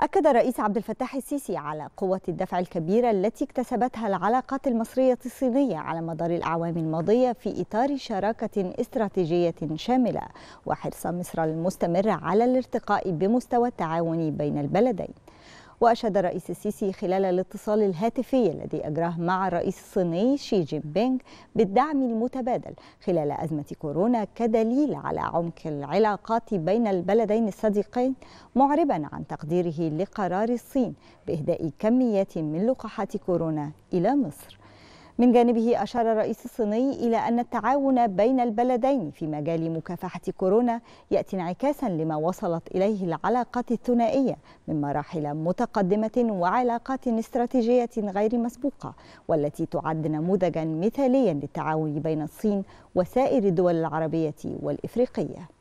أكد الرئيس عبد الفتاح السيسي على قوة الدفع الكبيرة التي اكتسبتها العلاقات المصرية الصينية على مدار الأعوام الماضية في إطار شراكة استراتيجية شاملة وحرص مصر المستمر على الارتقاء بمستوى التعاون بين البلدين وأشاد الرئيس السيسي خلال الاتصال الهاتفي الذي أجراه مع الرئيس الصيني شي جين بينغ بالدعم المتبادل خلال أزمة كورونا كدليل على عمق العلاقات بين البلدين الصديقين معربا عن تقديره لقرار الصين بإهداء كميات من لقاحات كورونا إلى مصر من جانبه أشار الرئيس الصيني إلى أن التعاون بين البلدين في مجال مكافحة كورونا يأتي انعكاسا لما وصلت إليه العلاقات الثنائية من مراحل متقدمة وعلاقات استراتيجية غير مسبوقة والتي تعد نموذجا مثاليا للتعاون بين الصين وسائر الدول العربية والإفريقية